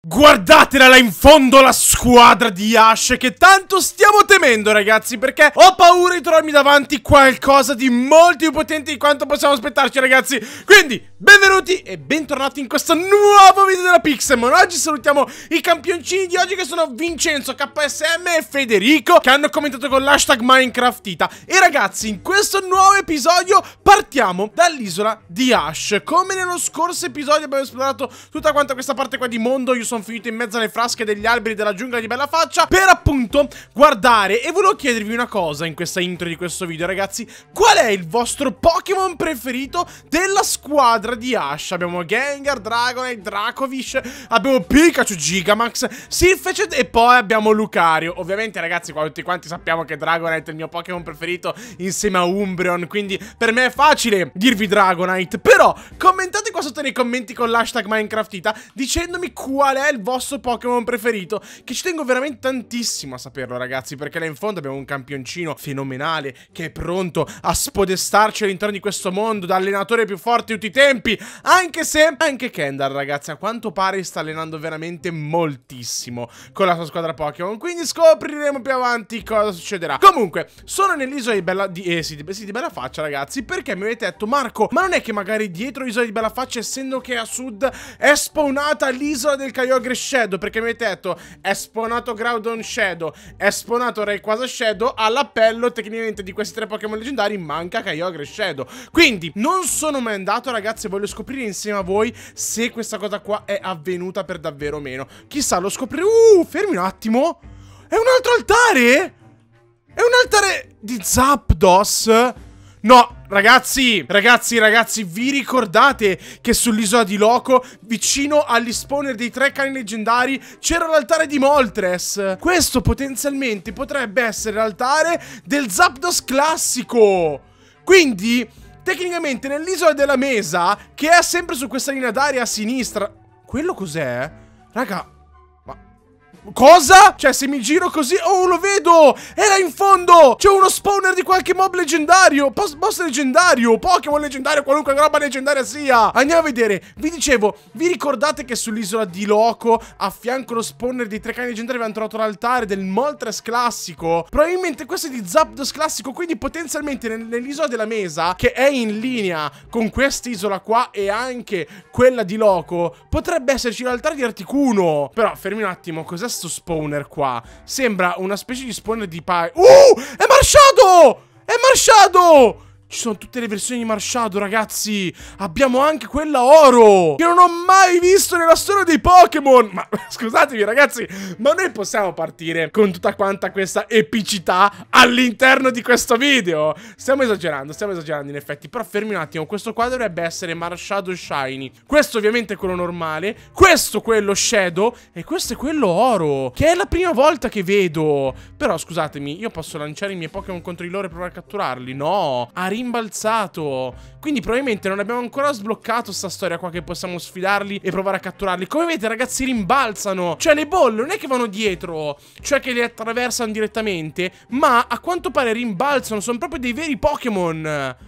Guardatela là in fondo la squadra di Ash che tanto stiamo temendo ragazzi perché ho paura di trovarmi davanti qualcosa di molto più potente di quanto possiamo aspettarci ragazzi Quindi benvenuti e bentornati in questo nuovo video della Pixelmon Oggi salutiamo i campioncini di oggi che sono Vincenzo, KSM e Federico che hanno commentato con l'hashtag Minecraftita E ragazzi in questo nuovo episodio partiamo dall'isola di Ash Come nello scorso episodio abbiamo esplorato tutta questa parte qua di mondo io sono finito in mezzo alle frasche degli alberi della giungla di bella faccia per appunto guardare e volevo chiedervi una cosa in questa intro di questo video ragazzi qual è il vostro Pokémon preferito della squadra di Ash abbiamo Gengar, Dragonite, Dracovish abbiamo Pikachu, Gigamax, Sylphicet e poi abbiamo Lucario ovviamente ragazzi qua tutti quanti sappiamo che Dragonite è il mio Pokémon preferito insieme a Umbreon quindi per me è facile dirvi Dragonite però commentate qua sotto nei commenti con l'hashtag Minecraftita dicendomi qual è il vostro Pokémon preferito, che ci tengo veramente tantissimo a saperlo ragazzi, perché là in fondo abbiamo un campioncino fenomenale che è pronto a spodestarci all'interno di questo mondo, da allenatore più forte di tutti i tempi, anche se anche Kendall ragazzi a quanto pare sta allenando veramente moltissimo con la sua squadra Pokémon, quindi scopriremo più avanti cosa succederà. Comunque, sono nell'isola di Bella... Di, eh, sì, di, sì, di Bella Faccia ragazzi, perché mi avete detto Marco, ma non è che magari dietro l'isola di Bella Faccia, essendo che a sud è spawnata l'isola del Cagliari, Kyogre Shadow perché mi hai detto è spawnato Groudon Shadow, è spawnato Rayquaza Shadow, all'appello tecnicamente di questi tre Pokémon leggendari manca Kyogre Shadow. Quindi non sono mai andato ragazzi, e voglio scoprire insieme a voi se questa cosa qua è avvenuta per davvero o meno. Chissà, lo scopriremo. Uh, fermi un attimo. È un altro altare? È un altare di Zapdos? No, ragazzi, ragazzi, ragazzi, vi ricordate che sull'isola di Loco, vicino agli dei tre cani leggendari, c'era l'altare di Moltres? Questo potenzialmente potrebbe essere l'altare del Zapdos classico. Quindi, tecnicamente, nell'isola della Mesa, che è sempre su questa linea d'aria a sinistra... Quello cos'è? Raga, Cosa? Cioè, se mi giro così... Oh, lo vedo! Era in fondo! C'è uno spawner di qualche mob leggendario! Post boss leggendario! Pokémon leggendario, qualunque roba leggendaria sia! Andiamo a vedere. Vi dicevo, vi ricordate che sull'isola di Loco, a fianco lo spawner dei tre cani leggendari, avevano trovato l'altare del Moltres classico? Probabilmente questo è di Zapdos classico, quindi potenzialmente nell'isola della Mesa, che è in linea con quest'isola qua e anche quella di Loco, potrebbe esserci l'altare di Articuno. Però, fermi un attimo, cosa questo spawner qua. Sembra una specie di spawner di pie. Uh! È marciato! È marciato! Ci sono tutte le versioni di Marshadow, ragazzi. Abbiamo anche quella oro. Che non ho mai visto nella storia dei Pokémon. Ma scusatemi, ragazzi. Ma noi possiamo partire con tutta quanta questa epicità all'interno di questo video. Stiamo esagerando, stiamo esagerando in effetti. Però fermi un attimo. Questo qua dovrebbe essere Marshadow Shiny. Questo ovviamente è quello normale. Questo quello Shadow. E questo è quello oro. Che è la prima volta che vedo. Però scusatemi, io posso lanciare i miei Pokémon contro di loro e provare a catturarli? No. Arriva rimbalzato. Quindi probabilmente non abbiamo ancora sbloccato sta storia qua che possiamo sfidarli e provare a catturarli. Come vedete ragazzi rimbalzano. Cioè le bolle non è che vanno dietro, cioè che le attraversano direttamente, ma a quanto pare rimbalzano. Sono proprio dei veri Pokémon.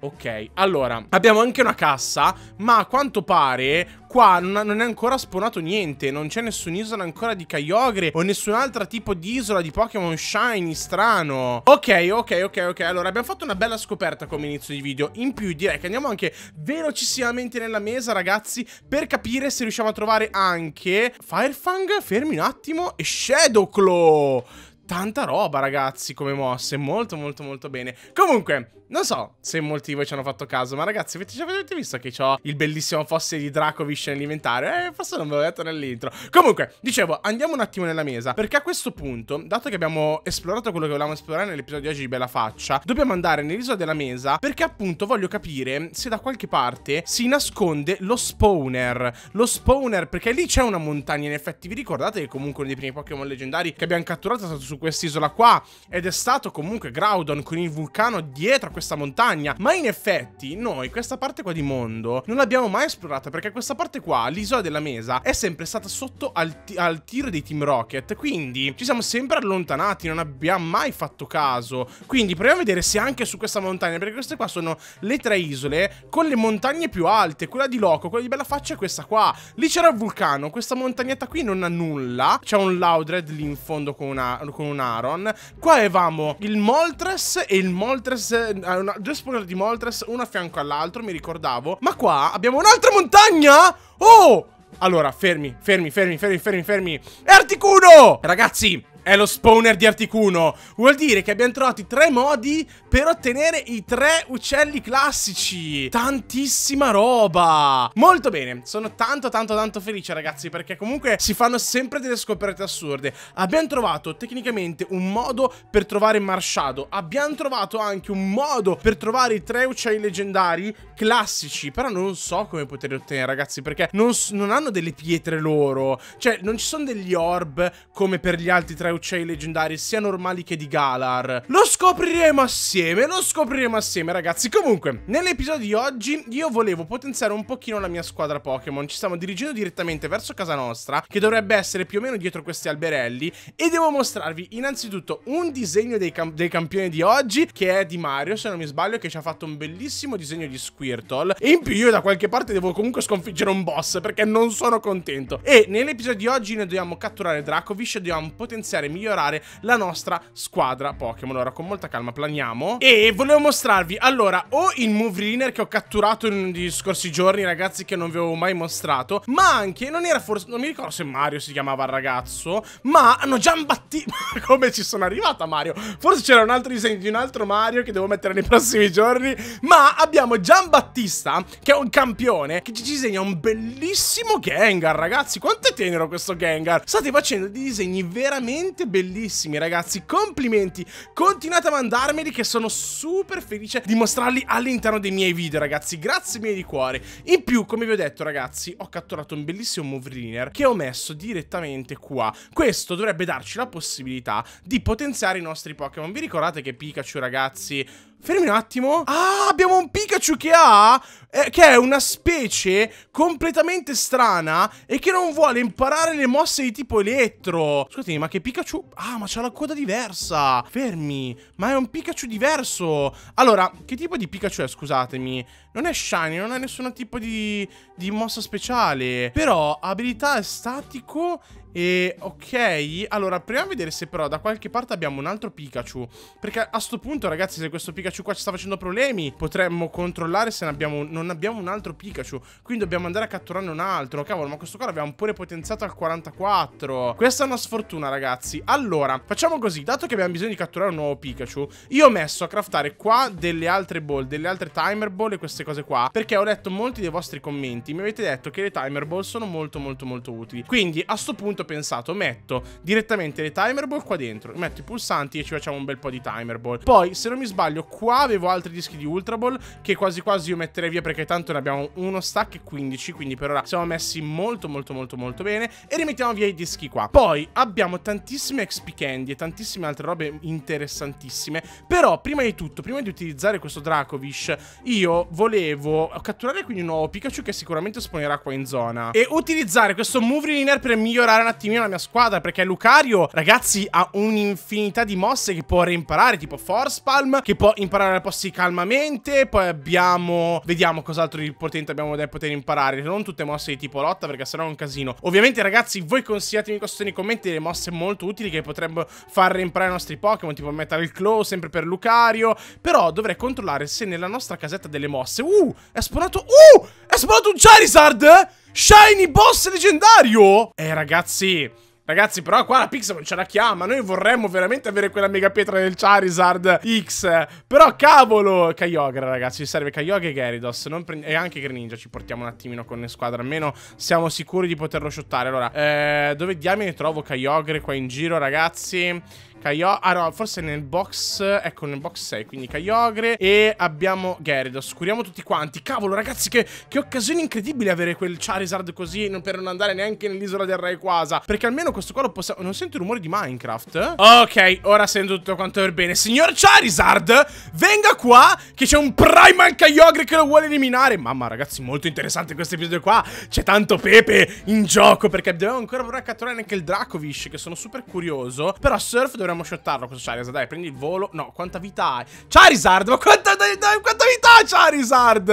Ok, allora, abbiamo anche una cassa, ma a quanto pare qua non, non è ancora spawnato niente, non c'è nessun'isola ancora di Kyogre o nessun altro tipo di isola di Pokémon Shiny strano. Ok, ok, ok, ok, allora abbiamo fatto una bella scoperta come inizio di video, in più direi che andiamo anche velocissimamente nella mesa ragazzi per capire se riusciamo a trovare anche Firefang, fermi un attimo, e Shadowclaw! tanta roba, ragazzi, come mosse. Molto, molto, molto bene. Comunque, non so se molti di voi ci hanno fatto caso, ma ragazzi, avete, già visto che ho il bellissimo fosse di Dracovish nell'inventario? Eh, forse non ve l'ho detto nell'intro. Comunque, dicevo, andiamo un attimo nella mesa, perché a questo punto, dato che abbiamo esplorato quello che volevamo esplorare nell'episodio di oggi di Bella Faccia, dobbiamo andare nell'isola della mesa, perché appunto voglio capire se da qualche parte si nasconde lo spawner. Lo spawner, perché lì c'è una montagna, in effetti. Vi ricordate che comunque uno dei primi Pokémon leggendari che abbiamo catturato è stato su quest'isola qua ed è stato comunque Groudon con il vulcano dietro a questa montagna. Ma in effetti noi questa parte qua di mondo non l'abbiamo mai esplorata perché questa parte qua, l'isola della Mesa, è sempre stata sotto al, al tiro dei Team Rocket. Quindi ci siamo sempre allontanati, non abbiamo mai fatto caso. Quindi proviamo a vedere se anche su questa montagna, perché queste qua sono le tre isole con le montagne più alte. Quella di Loco, quella di bella faccia è questa qua. Lì c'era il vulcano, questa montagnetta qui non ha nulla. C'è un Laudred lì in fondo con una... Con un Aaron. Qua avevamo il Moltres e il Moltres, eh, una, due spawner di Moltres, uno a fianco all'altro, mi ricordavo. Ma qua abbiamo un'altra montagna! Oh! Allora, fermi, fermi, fermi, fermi, fermi, fermi. Articuno! Ragazzi, è lo spawner di Articuno. Vuol dire che abbiamo trovato i tre modi per ottenere i tre uccelli classici. Tantissima roba. Molto bene, sono tanto tanto tanto felice ragazzi perché comunque si fanno sempre delle scoperte assurde. Abbiamo trovato tecnicamente un modo per trovare Marshadow. Abbiamo trovato anche un modo per trovare i tre uccelli leggendari classici. Però non so come poterli ottenere ragazzi perché non, non hanno delle pietre loro. Cioè non ci sono degli orb come per gli altri tre uccelli uccelli leggendari sia normali che di Galar. Lo scopriremo assieme, lo scopriremo assieme ragazzi. Comunque, nell'episodio di oggi io volevo potenziare un pochino la mia squadra Pokémon. Ci stiamo dirigendo direttamente verso casa nostra, che dovrebbe essere più o meno dietro questi alberelli. E devo mostrarvi innanzitutto un disegno dei, cam dei campioni di oggi, che è di Mario, se non mi sbaglio, che ci ha fatto un bellissimo disegno di Squirtle. E in più io da qualche parte devo comunque sconfiggere un boss, perché non sono contento. E nell'episodio di oggi noi dobbiamo catturare Dracovish, e dobbiamo potenziare e migliorare la nostra squadra Pokémon. Ora con molta calma planiamo e volevo mostrarvi allora o il Move Reader che ho catturato in uno degli scorsi giorni ragazzi che non vi avevo mai mostrato ma anche non era forse non mi ricordo se Mario si chiamava il ragazzo ma hanno già imbattito come ci sono arrivata Mario forse c'era un altro disegno di un altro Mario che devo mettere nei prossimi giorni ma abbiamo Gian Battista che è un campione che ci disegna un bellissimo Gengar ragazzi quanto è tenero questo Gengar state facendo dei disegni veramente veramente bellissimi ragazzi, complimenti, continuate a mandarmeli che sono super felice di mostrarli all'interno dei miei video ragazzi, grazie miei di cuore. In più, come vi ho detto ragazzi, ho catturato un bellissimo movriner che ho messo direttamente qua. Questo dovrebbe darci la possibilità di potenziare i nostri Pokémon. Vi ricordate che Pikachu ragazzi Fermi un attimo. Ah, abbiamo un Pikachu che ha... Eh, che è una specie completamente strana e che non vuole imparare le mosse di tipo elettro. Scusatemi, ma che Pikachu... Ah, ma c'ha la coda diversa. Fermi, ma è un Pikachu diverso. Allora, che tipo di Pikachu è, scusatemi? Non è shiny, non ha nessun tipo di, di mossa speciale. Però abilità statico e ok, allora proviamo a vedere se però da qualche parte abbiamo un altro Pikachu Perché a sto punto ragazzi se questo Pikachu qua ci sta facendo problemi Potremmo controllare se abbiamo, non abbiamo un altro Pikachu Quindi dobbiamo andare a catturarne un altro Cavolo ma questo qua l'abbiamo pure potenziato al 44 Questa è una sfortuna ragazzi Allora facciamo così Dato che abbiamo bisogno di catturare un nuovo Pikachu Io ho messo a craftare qua delle altre ball, delle altre timer ball e queste cose cose qua perché ho letto molti dei vostri commenti. Mi avete detto che le timer ball sono molto molto molto utili. Quindi a sto punto ho pensato, metto direttamente le timer ball qua dentro, metto i pulsanti e ci facciamo un bel po' di timer ball. Poi se non mi sbaglio qua avevo altri dischi di ultra ball che quasi quasi io metterei via perché tanto ne abbiamo uno stack e 15, quindi per ora siamo messi molto molto molto molto bene e rimettiamo via i dischi qua. Poi abbiamo tantissime XP candy e tantissime altre robe interessantissime, però prima di tutto, prima di utilizzare questo Dracovish, io volevo volevo catturare quindi un nuovo Pikachu che sicuramente spawnerà qua in zona e utilizzare questo Move Liner per migliorare un attimino la mia squadra perché Lucario, ragazzi, ha un'infinità di mosse che può reimparare, tipo Force Palm, che può imparare a posti calmamente, poi abbiamo vediamo cos'altro di potente abbiamo da poter imparare, non tutte mosse di tipo lotta perché sennò è un casino. Ovviamente, ragazzi, voi consigliatemi qua sotto nei commenti Le mosse molto utili che potrebbero far reimparare i nostri Pokémon, tipo Metal Claw sempre per Lucario, però dovrei controllare se nella nostra casetta delle mosse boss Uh, è spawnato Uh, è spawnato un Charizard Shiny boss leggendario Eh ragazzi Ragazzi, però qua la Pixel non ce la chiama. Noi vorremmo veramente avere quella mega pietra del Charizard X. Però cavolo! Kyogre, ragazzi, ci serve Kyogre e Gyarados. E anche Greninja ci portiamo un attimino con le squadre. Almeno siamo sicuri di poterlo shottare. Allora, eh, dove diamine trovo Kyogre qua in giro, ragazzi? Kyogre. Ah no, forse nel box. Ecco, nel box 6. Quindi Kyogre. E abbiamo Gyarados. Curiamo tutti quanti. Cavolo, ragazzi, che, che occasione incredibile avere quel Charizard così. Non, per non andare neanche nell'isola del Rayquaza. Perché almeno questo qua lo possiamo. Non sento i rumori di Minecraft. Ok, ora sento tutto quanto per bene. Signor Charizard, venga qua. Che c'è un Primal Kyogre che lo vuole eliminare. Mamma, ragazzi, molto interessante questo episodio qua. C'è tanto pepe in gioco. Perché dobbiamo ancora provare a catturare anche il Dracovish. Che sono super curioso. Però Surf dovrebbe dovremmo shottarlo questo Charizard. Dai, prendi il volo. No, quanta vita hai? Charizard, ma quanta, dai, dai, quanta vita hai, Charizard?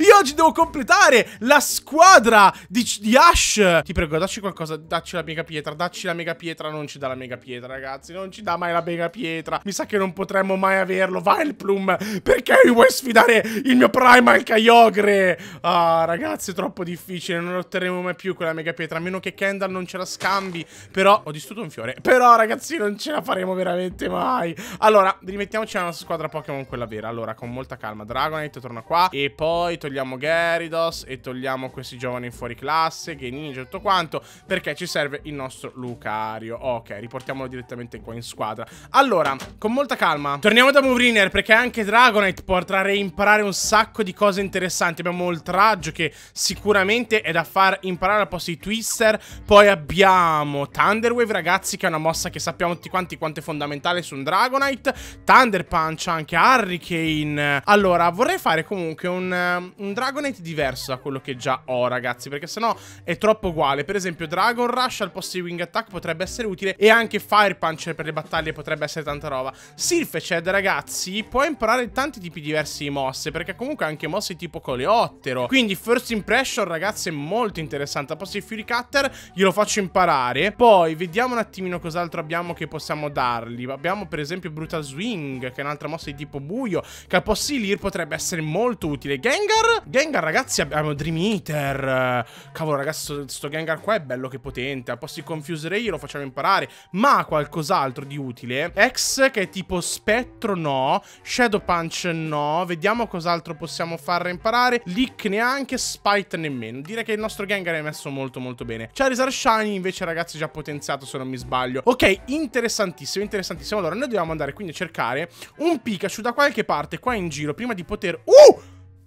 Io oggi devo completare la squadra di, di Ash. Ti prego, dacci qualcosa. Dacci la mega pietra. Dacci la mega pietra. Non ci dà la mega pietra, ragazzi. Non ci dà mai la mega pietra. Mi sa che non potremmo mai averlo. Vai il Plum. Perché mi vuoi sfidare il mio Primal Kyogre? Ah, ragazzi, è troppo difficile. Non otterremo mai più quella mega pietra. A meno che Kendall non ce la scambi. Però ho distrutto un fiore. Però, ragazzi, non ce la faremo faremo veramente mai. Allora, rimettiamoci alla nostra squadra Pokémon, quella vera. Allora, con molta calma. Dragonite torna qua. E poi togliamo Gyarados e togliamo questi giovani fuori classe, che ninja e tutto quanto, perché ci serve il nostro Lucario. Ok, riportiamolo direttamente qua in squadra. Allora, con molta calma, torniamo da Movriner, perché anche Dragonite potrà reimparare un sacco di cose interessanti. Abbiamo Oltraggio, che sicuramente è da far imparare al posto di Twister. Poi abbiamo Thunderwave, ragazzi, che è una mossa che sappiamo tutti quanti quanto quanto è fondamentale su un Dragonite Thunder Punch anche Hurricane Allora vorrei fare comunque un, eh, un Dragonite diverso da quello che già ho ragazzi Perché sennò è troppo uguale Per esempio Dragon Rush al posto di Wing Attack potrebbe essere utile E anche Fire Punch per le battaglie potrebbe essere tanta roba Silfeced ragazzi può imparare tanti tipi diversi di mosse Perché comunque anche mosse tipo coleottero Quindi First Impression ragazzi è molto interessante Al posto di Fury Cutter glielo faccio imparare Poi vediamo un attimino cos'altro abbiamo che possiamo dare dargli. Abbiamo per esempio Brutal Swing, che è un'altra mossa di tipo buio, che al a Possilir potrebbe essere molto utile. Gengar? Gengar, ragazzi, abbiamo Dream Eater. Cavolo, ragazzi, sto, sto Gengar qua è bello che potente. A posti Confuse Ray lo facciamo imparare, ma qualcos'altro di utile. X, che è tipo spettro, no. Shadow Punch, no. Vediamo cos'altro possiamo far imparare. Lick neanche, Spite nemmeno. Direi che il nostro Gengar è messo molto molto bene. Charizard Shiny invece ragazzi già potenziato se non mi sbaglio. Ok, interessantissimo bellissimo, interessantissimo. Allora, noi dobbiamo andare quindi a cercare un Pikachu da qualche parte qua in giro prima di poter... Uh!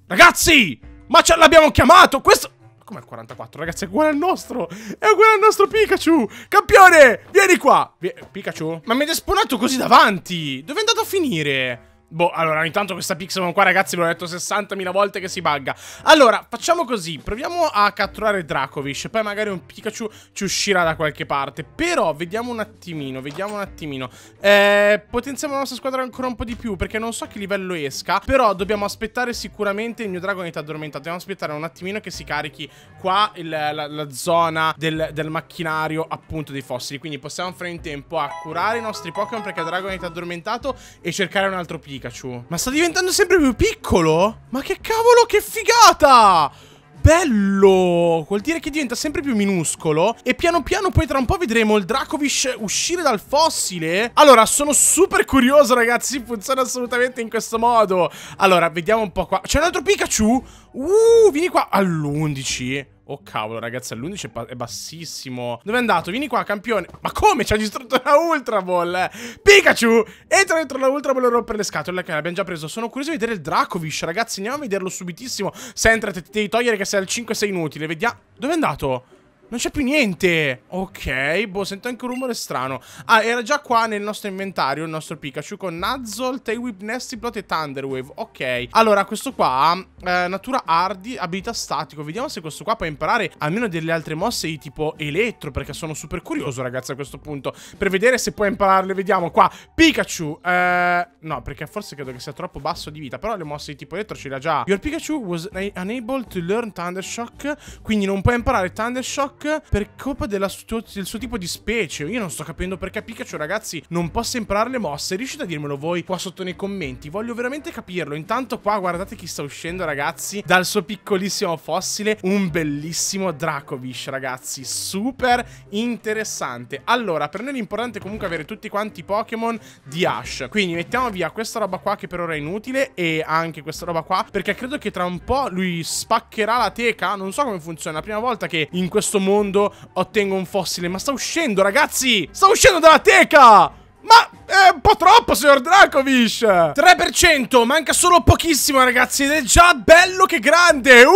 Ragazzi! Ma ce l'abbiamo chiamato! Questo... Come il 44, ragazzi? È uguale al nostro! È uguale al nostro Pikachu! Campione! Vieni qua! Vieni... Pikachu? Ma mi è spawnato così davanti! Dove è andato a finire? Boh, allora, intanto questa Pixelmon qua, ragazzi, ve l'ho detto 60.000 volte che si bugga. Allora, facciamo così. Proviamo a catturare Dracovish. Poi magari un Pikachu ci uscirà da qualche parte. Però, vediamo un attimino, vediamo un attimino. Eh, potenziamo la nostra squadra ancora un po' di più, perché non so che livello esca. Però dobbiamo aspettare sicuramente il mio Dragonite addormentato. Dobbiamo aspettare un attimino che si carichi qua il, la, la, zona del, del, macchinario, appunto, dei fossili. Quindi possiamo fare in tempo a curare i nostri Pokémon, perché Dragonite addormentato, e cercare un altro Pikachu. Pikachu. Ma sta diventando sempre più piccolo? Ma che cavolo, che figata! bello! Vuol dire che diventa sempre più minuscolo e piano piano poi tra un po' vedremo il Dracovish uscire dal fossile. Allora, sono super curioso ragazzi, funziona assolutamente in questo modo. Allora, vediamo un po' qua. C'è un altro Pikachu? Uh, vieni qua. All'11. Oh cavolo ragazzi All'11 è, bassissimo Dove è andato? Vieni qua campione Ma come? Ci ha distrutto la Ultra Ball eh. Pikachu Entra dentro la Ultra Ball e rompe le scatole Che l'abbiamo già preso Sono curioso di vedere il Dracovish Ragazzi andiamo a vederlo subitissimo Sentra ti devi togliere che sei al 5 6 inutile Vediamo Dove è andato? Non c'è più niente. Ok, boh, sento anche un rumore strano. Ah, era già qua nel nostro inventario il nostro Pikachu con Nuzzle, Tailwhip, Nasty Nestiplot e Thunderwave. Ok, allora questo qua, eh, natura hardy, abilità statico. Vediamo se questo qua può imparare almeno delle altre mosse di tipo elettro, perché sono super curioso ragazzi a questo punto. Per vedere se può impararle, vediamo qua. Pikachu, eh, no, perché forse credo che sia troppo basso di vita, però le mosse di tipo elettro ce le ha già. Your Pikachu was unable to learn Thundershock quindi non può imparare Thundershock per colpa suo, del suo tipo di specie. Io non sto capendo perché Pikachu, ragazzi, non possa imparare le mosse. Riuscite a dirmelo voi qua sotto nei commenti? Voglio veramente capirlo. Intanto qua guardate chi sta uscendo, ragazzi, dal suo piccolissimo fossile. Un bellissimo Dracovish, ragazzi. Super interessante. Allora, per noi l'importante è comunque avere tutti quanti i Pokémon di Ash. Quindi mettiamo via questa roba qua che per ora è inutile e anche questa roba qua perché credo che tra un po' lui spaccherà la teca. Non so come funziona. È La prima volta che in questo mondo ottengo un fossile. Ma sta uscendo, ragazzi! Sta uscendo dalla teca! Ma è un po' troppo, signor Dracovish! 3%, manca solo pochissimo, ragazzi, ed è già bello che grande! 1%!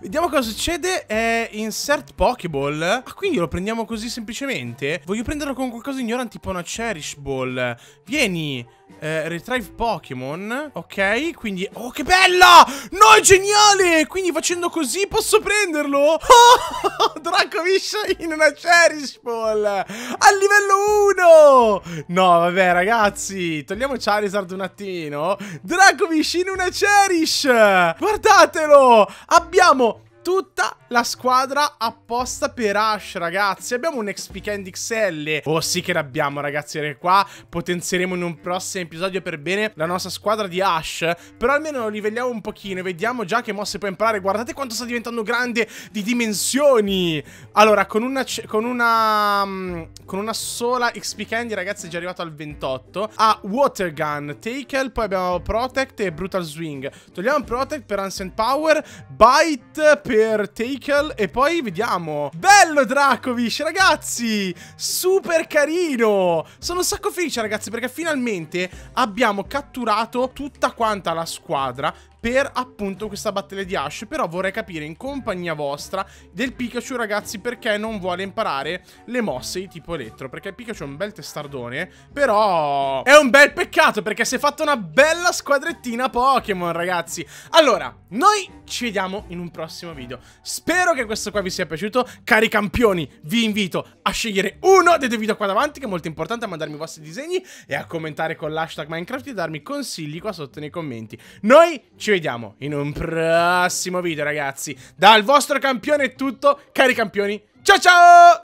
Vediamo cosa succede. è insert Pokeball. Ah, quindi lo prendiamo così semplicemente? Voglio prenderlo con qualcosa ignorante, tipo una Cherish Ball. Vieni! Eh, retrieve Pokémon. Ok, quindi... Oh, che bella! No, è geniale! Quindi facendo così posso prenderlo? Oh, Dracovish in una Cherish Ball! A livello 1! No, vabbè, ragazzi. Togliamo Charizard un attimo. Dracovish in una Cherish! Guardatelo! Abbiamo tutta la squadra apposta per Ash, ragazzi. Abbiamo un XP Candy XL. Oh sì che l'abbiamo, ragazzi, Era qua potenzieremo in un prossimo episodio per bene la nostra squadra di Ash. Però almeno lo livelliamo un pochino vediamo già che mosse può imparare. Guardate quanto sta diventando grande di dimensioni. Allora, con una, con una, mm, con una sola XP Candy, ragazzi, è già arrivato al 28. Ha ah, Water Gun, Tackle, poi abbiamo Protect e Brutal Swing. Togliamo Protect per Ancient Power, Bite per per Takel e poi vediamo. Bello Dracovish, ragazzi! Super carino! Sono un sacco felice, ragazzi, perché finalmente abbiamo catturato tutta quanta la squadra per appunto questa battaglia di Ash. Però vorrei capire in compagnia vostra del Pikachu, ragazzi, perché non vuole imparare le mosse di tipo elettro. Perché Pikachu è un bel testardone, però è un bel peccato perché si è fatta una bella squadrettina Pokémon, ragazzi. Allora, noi ci vediamo in un prossimo video. Spero che questo qua vi sia piaciuto. Cari campioni, vi invito a scegliere uno dei due video qua davanti, che è molto importante, a mandarmi i vostri disegni e a commentare con l'hashtag Minecraft e darmi consigli qua sotto nei commenti. Noi ci vediamo vediamo in un prossimo video, ragazzi. Dal vostro campione è tutto, cari campioni. Ciao ciao!